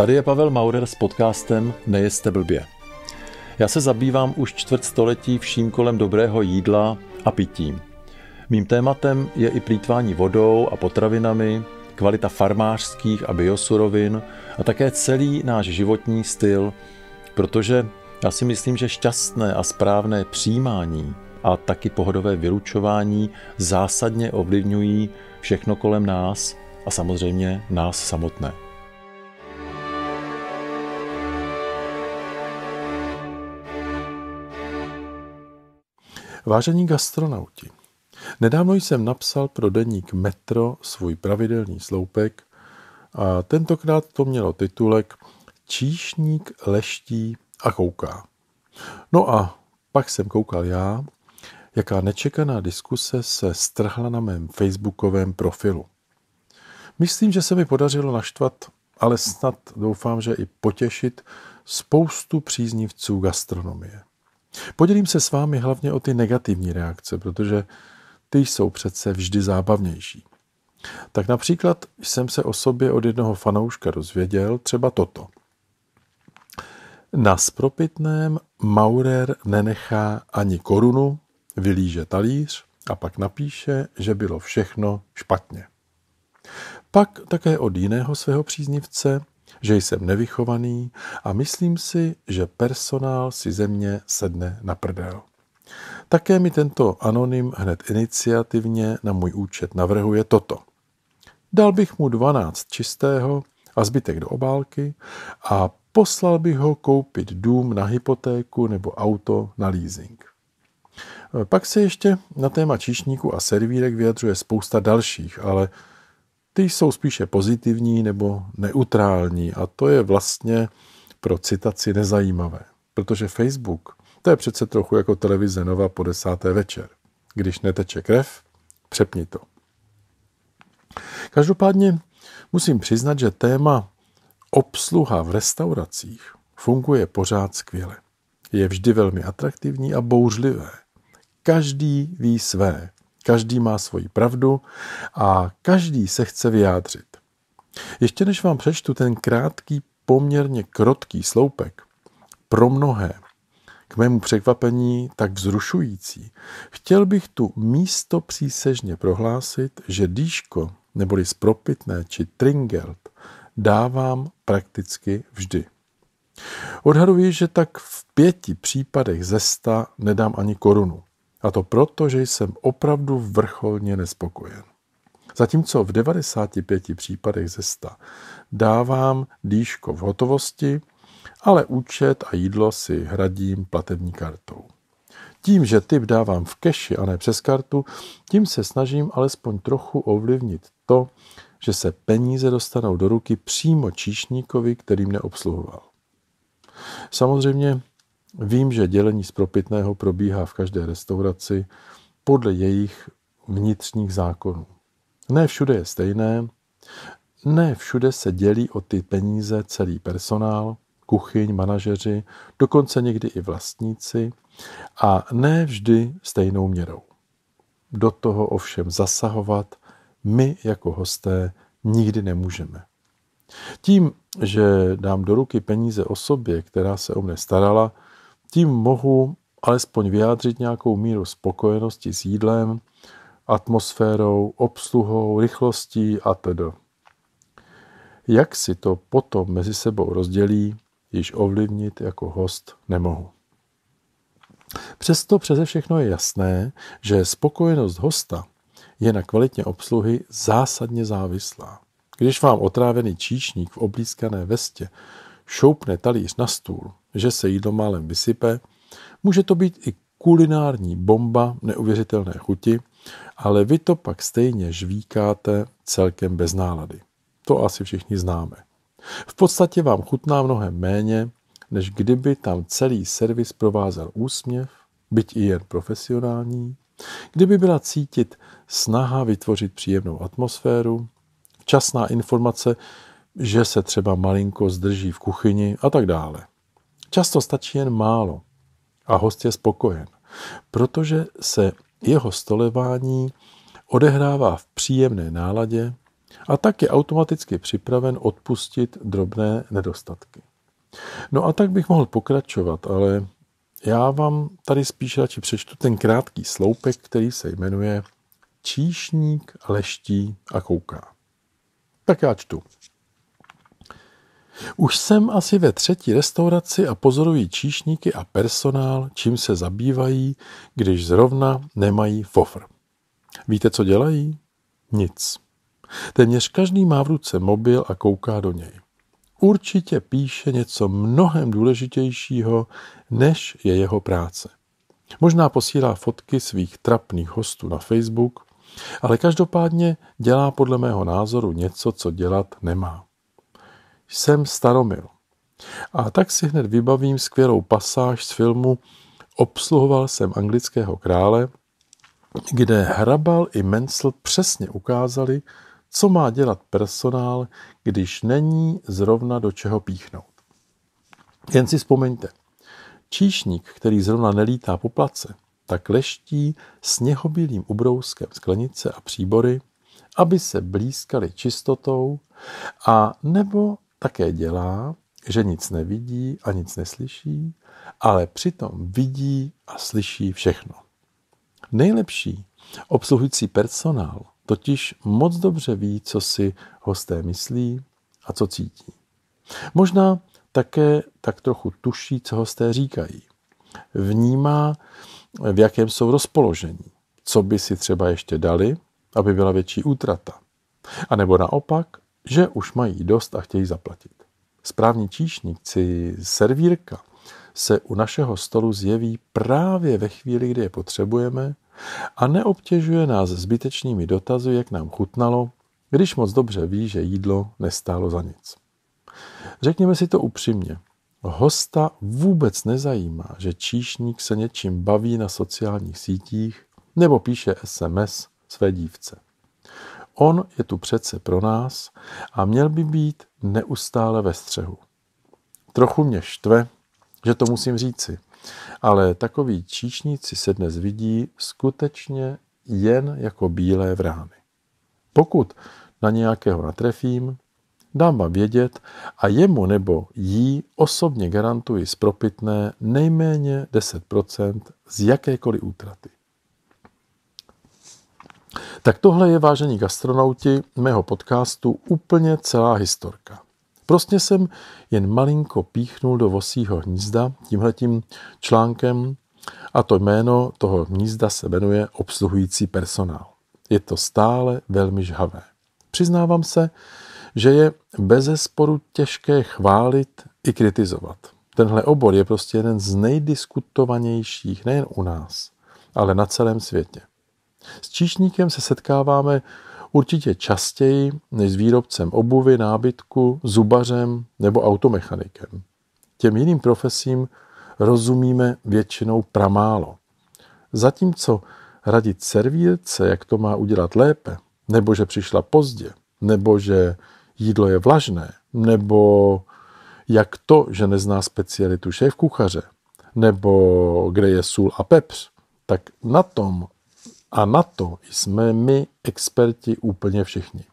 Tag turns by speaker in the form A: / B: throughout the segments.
A: Tady je Pavel Maurer s podcastem Nejeste blbě. Já se zabývám už čtvrt století vším kolem dobrého jídla a pití. Mým tématem je i plítvání vodou a potravinami, kvalita farmářských a biosurovin a také celý náš životní styl, protože já si myslím, že šťastné a správné přijímání a taky pohodové vylučování zásadně ovlivňují všechno kolem nás a samozřejmě nás samotné.
B: Vážení gastronauti, nedávno jsem napsal pro deník Metro svůj pravidelný sloupek a tentokrát to mělo titulek Číšník leští a kouká. No a pak jsem koukal já, jaká nečekaná diskuse se strhla na mém facebookovém profilu. Myslím, že se mi podařilo naštvat, ale snad doufám, že i potěšit spoustu příznivců gastronomie. Podělím se s vámi hlavně o ty negativní reakce, protože ty jsou přece vždy zábavnější. Tak například jsem se o sobě od jednoho fanouška dozvěděl třeba toto. Na spropitném Maurer nenechá ani korunu, vylíže talíř a pak napíše, že bylo všechno špatně. Pak také od jiného svého příznivce, že jsem nevychovaný a myslím si, že personál si ze mě sedne na prdel. Také mi tento anonym hned iniciativně na můj účet navrhuje toto. Dal bych mu 12 čistého a zbytek do obálky a poslal bych ho koupit dům na hypotéku nebo auto na leasing. Pak se ještě na téma číšníku a servírek vyjadřuje spousta dalších, ale ty jsou spíše pozitivní nebo neutrální a to je vlastně pro citaci nezajímavé, protože Facebook to je přece trochu jako televize Nova po desáté večer. Když neteče krev, přepni to. Každopádně musím přiznat, že téma obsluha v restauracích funguje pořád skvěle. Je vždy velmi atraktivní a bouřlivé. Každý ví své. Každý má svoji pravdu a každý se chce vyjádřit. Ještě než vám přečtu ten krátký, poměrně krotký sloupek, pro mnohé, k mému překvapení tak vzrušující, chtěl bych tu místo přísežně prohlásit, že dýško neboli spropitné či tringelt dávám prakticky vždy. Odhaduji, že tak v pěti případech ze sta nedám ani korunu. A to proto, že jsem opravdu vrcholně nespokojen. Zatímco v 95 případech ze 100 dávám dýško v hotovosti, ale účet a jídlo si hradím platební kartou. Tím, že typ dávám v keši a ne přes kartu, tím se snažím alespoň trochu ovlivnit to, že se peníze dostanou do ruky přímo číšníkovi, který neobsluhoval. obsluhoval. Samozřejmě Vím, že dělení z propitného probíhá v každé restauraci podle jejich vnitřních zákonů. Ne všude je stejné, ne všude se dělí o ty peníze celý personál, kuchyň, manažeři, dokonce někdy i vlastníci a ne vždy stejnou měrou. Do toho ovšem zasahovat my jako hosté nikdy nemůžeme. Tím, že dám do ruky peníze osobě, která se o mne starala, tím mohu alespoň vyjádřit nějakou míru spokojenosti s jídlem, atmosférou, obsluhou, rychlostí a tedy. Jak si to potom mezi sebou rozdělí, již ovlivnit jako host nemohu. Přesto přeze všechno je jasné, že spokojenost hosta je na kvalitě obsluhy zásadně závislá. Když vám otrávený číšník v oblízkané vestě šoupne talíř na stůl, že se jídlo málem vysype, může to být i kulinární bomba neuvěřitelné chuti, ale vy to pak stejně žvíkáte celkem bez nálady. To asi všichni známe. V podstatě vám chutná mnohem méně, než kdyby tam celý servis provázel úsměv, byť i jen profesionální, kdyby byla cítit snaha vytvořit příjemnou atmosféru, včasná informace, že se třeba malinko zdrží v kuchyni a tak dále. Často stačí jen málo a host je spokojen, protože se jeho stolevání odehrává v příjemné náladě a tak je automaticky připraven odpustit drobné nedostatky. No a tak bych mohl pokračovat, ale já vám tady spíš radši přečtu ten krátký sloupek, který se jmenuje Číšník leští a kouká. Tak já čtu. Už jsem asi ve třetí restauraci a pozorují číšníky a personál, čím se zabývají, když zrovna nemají fofr. Víte, co dělají? Nic. Téměř každý má v ruce mobil a kouká do něj. Určitě píše něco mnohem důležitějšího, než je jeho práce. Možná posílá fotky svých trapných hostů na Facebook, ale každopádně dělá podle mého názoru něco, co dělat nemá jsem staromil. A tak si hned vybavím skvělou pasáž z filmu Obsluhoval jsem anglického krále, kde Hrabal i Mencel přesně ukázali, co má dělat personál, když není zrovna do čeho píchnout. Jen si vzpomeňte, číšník, který zrovna nelítá po place, tak leští sněhobilým ubrouskem sklenice a příbory, aby se blízkali čistotou, a nebo také dělá, že nic nevidí a nic neslyší, ale přitom vidí a slyší všechno. Nejlepší obsluhující personál totiž moc dobře ví, co si hosté myslí a co cítí. Možná také tak trochu tuší, co hosté říkají. Vnímá, v jakém jsou rozpoložení, co by si třeba ještě dali, aby byla větší útrata. A nebo naopak, že už mají dost a chtějí zaplatit. Správní číšník, či servírka, se u našeho stolu zjeví právě ve chvíli, kdy je potřebujeme a neobtěžuje nás zbytečnými dotazy, jak nám chutnalo, když moc dobře ví, že jídlo nestálo za nic. Řekněme si to upřímně. Hosta vůbec nezajímá, že číšník se něčím baví na sociálních sítích nebo píše SMS své dívce. On je tu přece pro nás a měl by být neustále ve střehu. Trochu mě štve, že to musím říci, ale takoví číšníci se dnes vidí skutečně jen jako bílé vrány. Pokud na nějakého natrefím, dám vám vědět a jemu nebo jí osobně garantuji zpropitné nejméně 10% z jakékoliv útraty. Tak tohle je, vážení gastronauti, mého podcastu úplně celá historka. Prostě jsem jen malinko píchnul do vosího hnízda tímhletím článkem a to jméno toho hnízda se jmenuje obsluhující personál. Je to stále velmi žhavé. Přiznávám se, že je bez sporu těžké chválit i kritizovat. Tenhle obor je prostě jeden z nejdiskutovanějších nejen u nás, ale na celém světě. S číšníkem se setkáváme určitě častěji než s výrobcem obuvy, nábytku, zubařem nebo automechanikem. Těm jiným profesím rozumíme většinou pramálo. Zatímco radit servírce, jak to má udělat lépe, nebo že přišla pozdě, nebo že jídlo je vlažné, nebo jak to, že nezná specialitu šéf kuchaře, nebo kde je sůl a pepř, tak na tom a na to jsme my experti úplně všichni.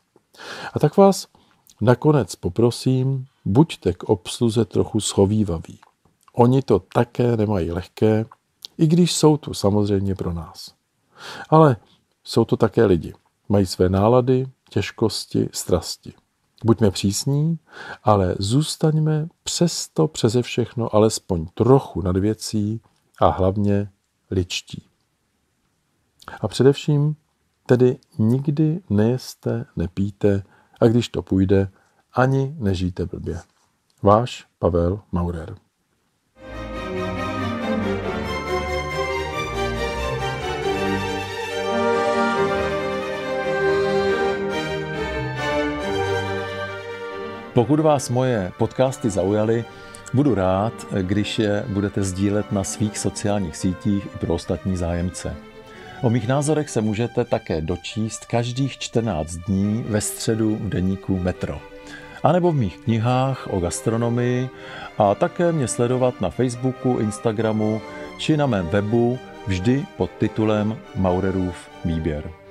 B: A tak vás nakonec poprosím, buďte k obsluze trochu schovývaví. Oni to také nemají lehké, i když jsou tu samozřejmě pro nás. Ale jsou to také lidi. Mají své nálady, těžkosti, strasti. Buďme přísní, ale zůstaňme přesto přeze všechno alespoň trochu nad věcí a hlavně ličtí. A především tedy nikdy nejeste, nepíte a když to půjde, ani nežijte blbě. Váš Pavel Maurer.
A: Pokud vás moje podcasty zaujaly, budu rád, když je budete sdílet na svých sociálních sítích i pro ostatní zájemce. O mých názorech se můžete také dočíst každých 14 dní ve středu v deníku Metro. A nebo v mých knihách o gastronomii a také mě sledovat na Facebooku, Instagramu či na mém webu vždy pod titulem Maurerův výběr.